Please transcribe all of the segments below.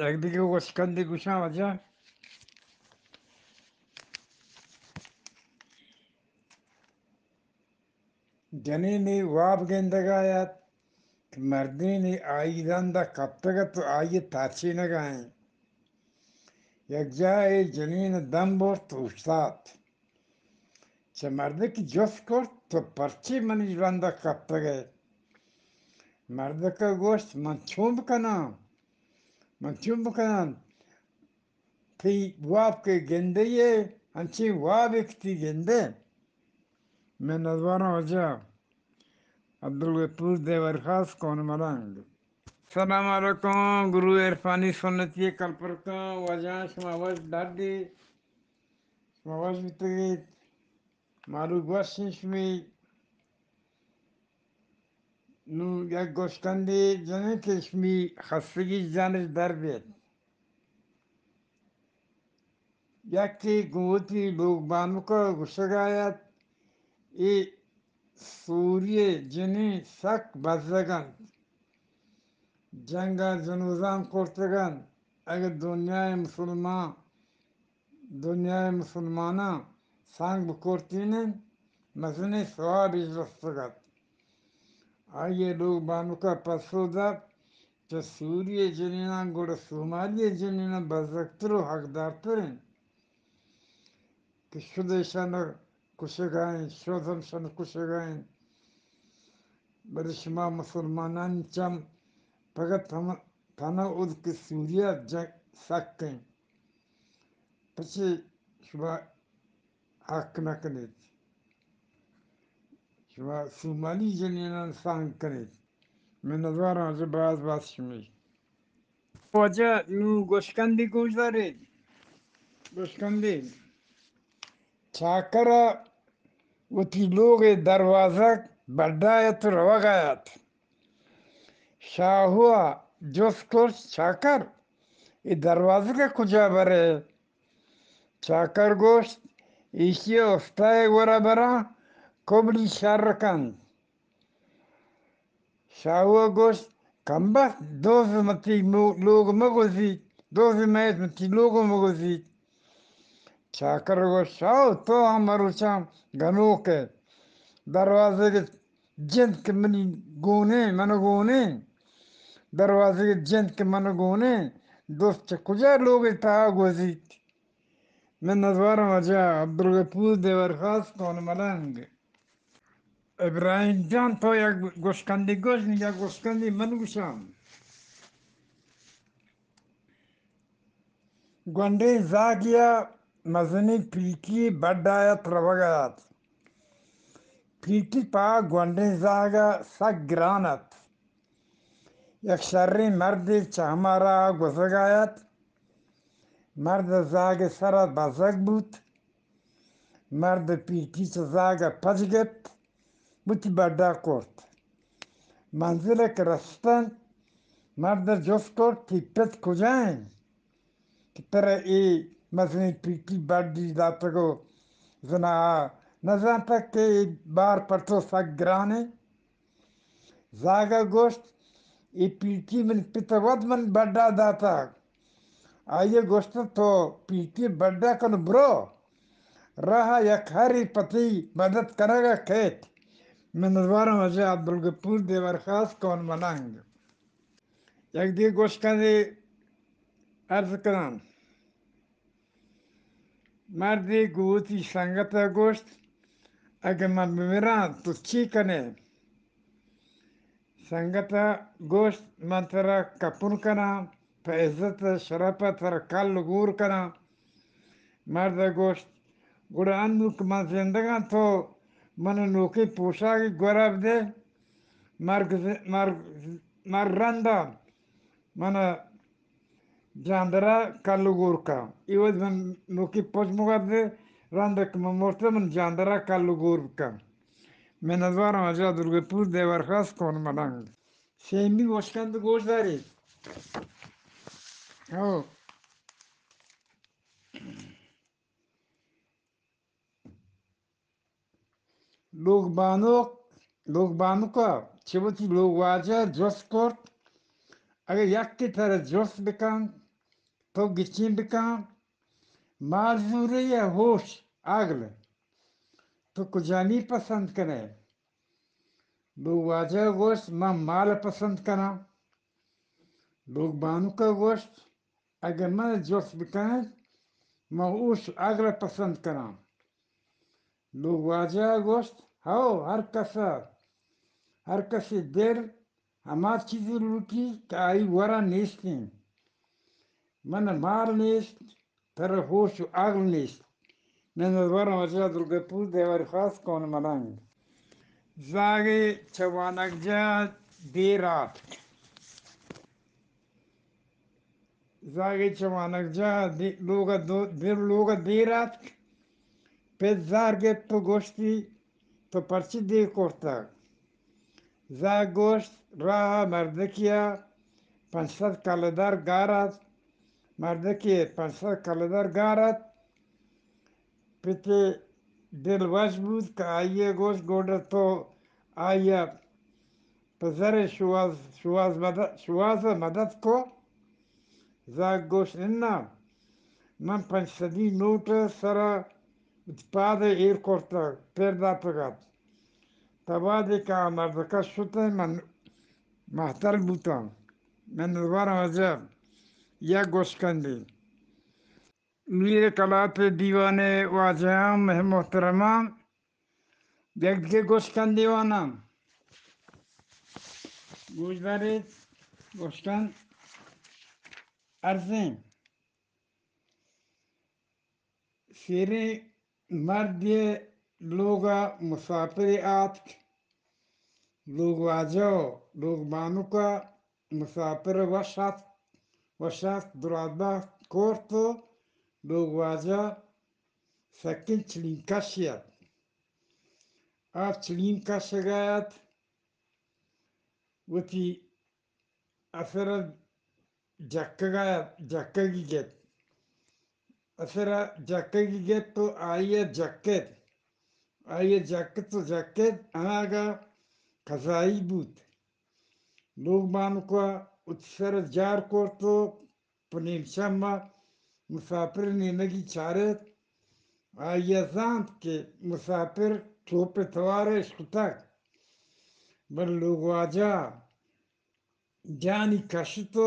Legdig वाप गेंदगायात मर्दनी ने आई दंदा कब तो आई ताची न गाए यज्ञाए जनीन दम बोर तो उस्ताद से मर्द की जोश को तो पर्ची मनीष बंदा कब तक है मर्द का गोश्त मंसूब का नाम मच्छू मक्षुमुखन थी वापके गेंदे ये अच्छी वाबिक थी गेंदे मैं नजवाना हो वजह अब्दुल गफूर देवर खास कौन मरांग सलाम अलैकुम गुरु इरफानी सुनती है कल पर वजह समावज दादी समावज मित्र मारू वशिश में ну, як гостанди, знаете, ми хасвиги занес дарбет. Як ти гумоти лукбану ка гусагаят и Suriye cini sak bazlagan janga januzan kortagan agar dünyaya musulman dünyaya musulmana sang bu kortinin mazini sevap izlastigat आइए लोग बानु का पसोदा जो सूर्य जनिना गुड़ सुमारिय जनिना बजकत्रो हकदार तरें तो कि शुदेशन कुछ गायें शोधन शन कुछ गायें बरिशमा मुसलमानान चम भगत थम थाना उद के सूर्य जग सकते पची शुभ हक नकने थे Сомали Янина Санкрит. Миназара Жабаз Васми. Hoca, ну, Гошканди Гуждарит. Гошканди. Чакара Утилоги Дарвазак Бадаят Равагаят. Шахуа Джоскош Чакар. И दरवाजे का कुजा भरे चाकर गोश्त इसके उस्ताए गोरा भरा Cobri Sharkan. Sauagos Kamba, doze mati logo magozit, doze met mati logo magozit. Chakargo Shao to Hamarucham Ganoke. दरवाजे के जिंद के मन गोने मन गोने दरवाजे के जिंद के मन गोने दोस्त कुजा लोग था गोजीत मैं नजवार मजा अब्दुल गफूर देवर खास कौन मलंग Ibrahim Ebrahim'den to jak goskandi gozni, jak goskandi manusam. Gwande zagia mazini piki badaya travagat. Piki pa gwande zaga sagranat. یک شری مردی چه همارا گزگایت مرد زاگ سرت بزگ بود مرد پیکی چه زاگ Butibada Court. Manzilek Rastan, Marda Joftor, Tipet Kujan, Tipere e Mazni Piti Badi Datago, Zana Nazanta ke Bar Pato Sagrane, Zaga Ghost, e Piti Min Pitavadman Bada Data. आइए गोष्ठ तो PT बड्डा कन bro रहा यक हरी पति मदद करेगा खेत मिंदवारों में से आप बल्कि पूछ दे बर्खास्त कौन बनाएंगे एक दी कुछ कर दे अर्थ करान मर्दी गुती संगत गोश्त अगर मन मेरा तो ची कने संगत गोष्ठ मन तेरा कपुन करा पैसत शराब तर कल गूर करा मर्द गोष्ठ गुड़ अन्नुक मन जिंदगा तो મને નોખી પોશાક ગોરાબ દે માર માર માર રાંધા મને જાંદરા કાલુ ગોરકા ઇવજ મન નોખી પોચ મુગાબ દે રાંધક મોસ્તે મન જાંદરા કાલુ ગોરકા Menadvar Maca Durgapur Devarkas konmadan. Şeymi Boşkandı Gozdari. Oh. लोकबानok, लोग csivati lóvágya, gyoszkort, अगर यक्ति तरह जोश बिकान तो गिची बिकान मारजूर या होश आगल तो कुजानी पसंद करे लोग वाजा गोश्त माँ माल पसंद करा लोग बानु का गोश्त अगर मैं जोश बिकान मैं उस आगल पसंद करा Lovaca gost hao har kasa هر کسی در همه چیزی رو کی که آئی ورا نیستیم من مال نیست تر هوش و عقل نیست من ورا مجا درگپور دیوار خاص کون ملنگ زاگ چوانک جا دیرات زاگ چوانک جا دی لوگا دو دیر لوگا دیرات Pe pogosti të parçide kortak. Zagosht raha mardekia pansat kaledar garat mardeke pansat kaledar garat pete del vazbut ka aie gos goda to aia pazare shuaz shuaz madat shuaz madat ko zagosht enna man pansadi nota sara اتپاده ایر کرده پرده پگاد تا بعد که مردکش شده من محتل بودم من دوارم از یک گوش کندی میره کلات دیوان واجهان محترمان یک دیگه گوش کن وانم گوش دارید گوش کند ارزیم मर्द लोग मुसाफिर आत लोग वाजो लोग मानु का मुसाफिर वशात वशात दुरादा core तो लोग वाजा सकिन चलीन कशियत आप चलीन कश गयात वो थी असर जक्का गया जक्का की गेट Será jacket geto aí jacket. Aí jacket to jacket anaga kazai but. लोग मान का उत्सर जार को तो पनीम शम्मा मुसाफिर नीने की चारे आइए सांत के मुसाफिर टोपे थवारे स्कुतक बल लोग आजा जानी कश तो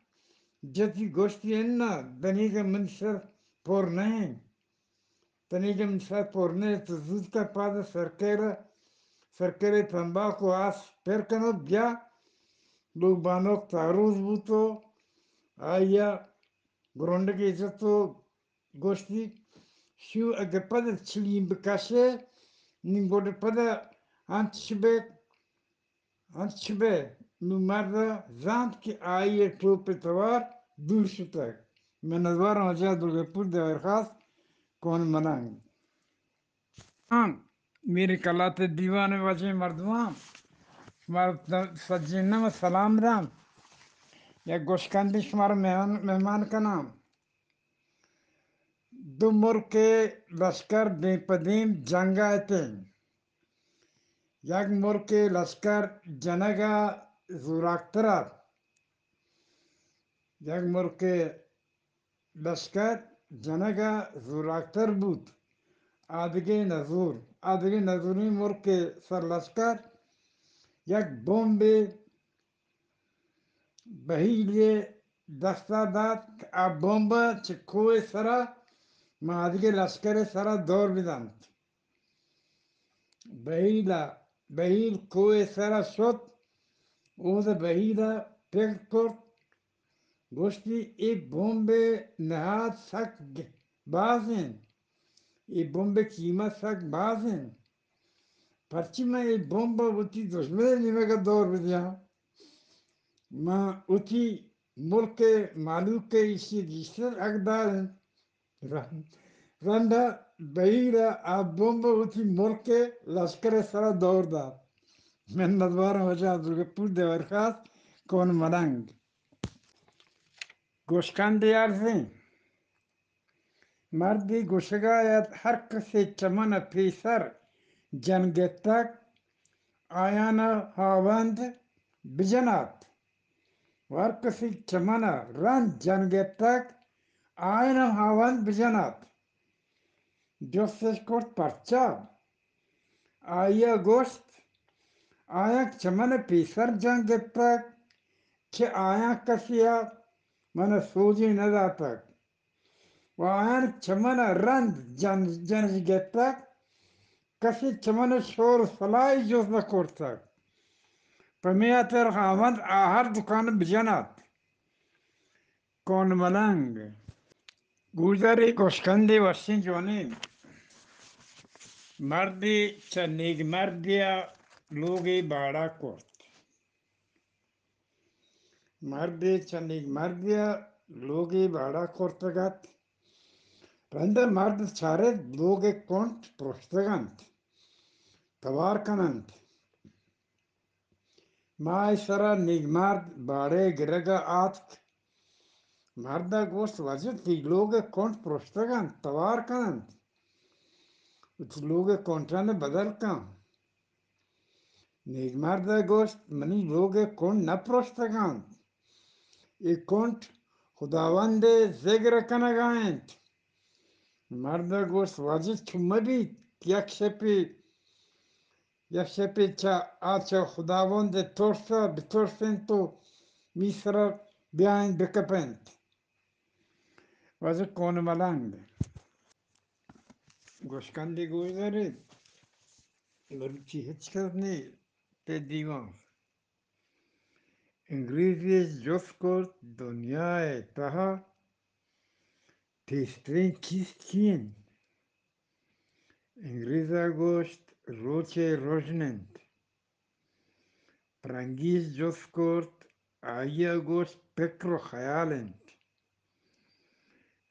जति गोष्टींना धनिगमन सर पोरणे धनिगम सर पोरणे तो दूध का पाद सरकेर सरकेर तंबाकू आस पेर कनो ब्या लोग बानो तारूज बूतो आया ग्रोंड के जतो गोष्टी शिव अगर पद चलीं बकाशे निंबोड़े पद अंत शिबे numerda zamki aile topetevar dulsutek. Menazvar Hoca Durgapur Deverkas कौन बनाएंगे हाँ मेरे कला ते दीवाने बचे मर्दवा सज्जना व सलाम राम या गोशकंदी शुमार मेहमान मेहमान का नाम दुमर के लश्कर बेपदीम जंगा थे यग मुर के लश्कर जनगा zo'raktirar یک ملک لشکر جنگا زوراکتر بود آدگه نزور آدگه نزوری ملک سر لشکر یک بمب بهیل دستا داد که بمب چکوه سرا ما آدگه لشکر سرا دور بیدند بهیل بهیل کوه سرا شد oza bahira Perkort, Gosti e bombe nahat sak bazen e bombe kima sak bazen. Parçima bomba uti ni mega dor vidia Ma uti molke maluke isi dişler akdarın. Randa beyira a bomba uti molke laskere sara dor dar. Mendadvar Hoca Durgapur Devarkas Konmarang. गोशकान दियार सिंह मर्दी गुशगायत हर्क से चमन फीसर जनगतक आयाना हावंद बिजनाथ वर्क से चमन रन जनगतक आयन हावंद बिजनाथ जो से कोट पर्चा आया गोश्त आया चमन पीसर जंग तक छे आया कसिया मन सूजी न तक वो चमन रंद जन जन गेतक कसी चमन शोर सलाई जोस न कोरतक पमिया तेर खामद आहार दुकान बिजनत कौन मलंग गुजरी कोशकंदी वर्षी मर्दी च मर्दिया lógé bárakort. Marbécsen még marbia lógé bárakortagát, rende mard csáret lógé kont prostagant, tavarkanant. Májszara még márd báré grega átk, Marda gost vazit még lógé kont prostagant, tavarkanant. Uts lógé kontrane badalkant. Negmar de agosto, Manizloga Conde na Prostagant. E Conde Hudavande Zegra Canagant. Mar de agosto, Vazit Tumabit, Yaksepi. Yaksepi ça aça Hudavande Torsa, Bitorsento, Misra, Behind Bekapent. Vazit konu Malang. Goşkan de gözleri. Böyle hiç kadar te digo, Ingridis Jofkort Doña Taha estrenchis Kistin Ingrida agost, Roche Rojnent Prangis Jofkort Aya agost, Pekro Hayalent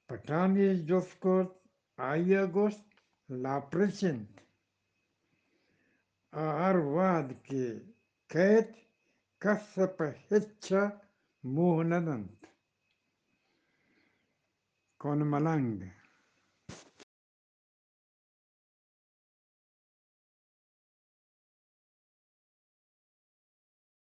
Patanis Aya La Present आर्वाद के catch Kashyap हिच्छ मोहनदंत कौन मलंग